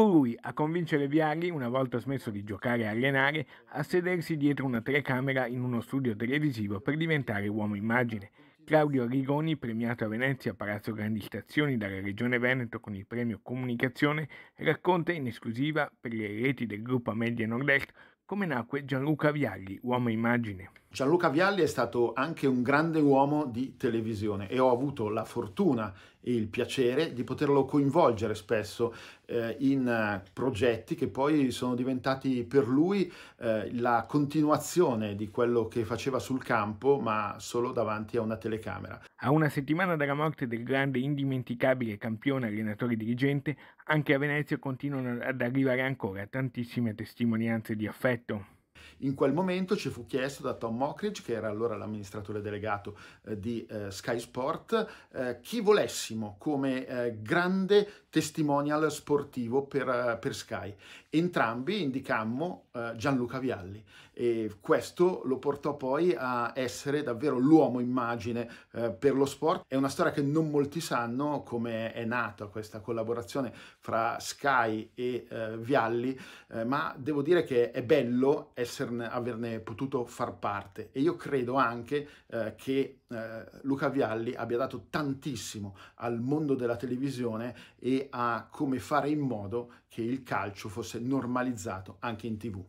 Fu lui a convincere Biaghi, una volta smesso di giocare e allenare, a sedersi dietro una telecamera in uno studio televisivo per diventare uomo immagine. Claudio Rigoni, premiato a Venezia a Palazzo Grandi Stazioni dalla Regione Veneto con il premio Comunicazione, racconta in esclusiva per le reti del gruppo Media Nord-Est come nacque Gianluca Vialli, uomo immagine? Gianluca Vialli è stato anche un grande uomo di televisione e ho avuto la fortuna e il piacere di poterlo coinvolgere spesso eh, in eh, progetti che poi sono diventati per lui eh, la continuazione di quello che faceva sul campo, ma solo davanti a una telecamera. A una settimana dalla morte del grande indimenticabile campione allenatore dirigente, anche a Venezia continuano ad arrivare ancora tantissime testimonianze di affetto একটু In quel momento ci fu chiesto da Tom Mockridge, che era allora l'amministratore delegato eh, di eh, Sky Sport, eh, chi volessimo come eh, grande testimonial sportivo per, eh, per Sky. Entrambi indicammo Gianluca Vialli e questo lo portò poi a essere davvero l'uomo immagine per lo sport. È una storia che non molti sanno come è nata questa collaborazione fra Sky e Vialli, ma devo dire che è bello essere esserne, averne potuto far parte e io credo anche eh, che eh, Luca Vialli abbia dato tantissimo al mondo della televisione e a come fare in modo che il calcio fosse normalizzato anche in tv.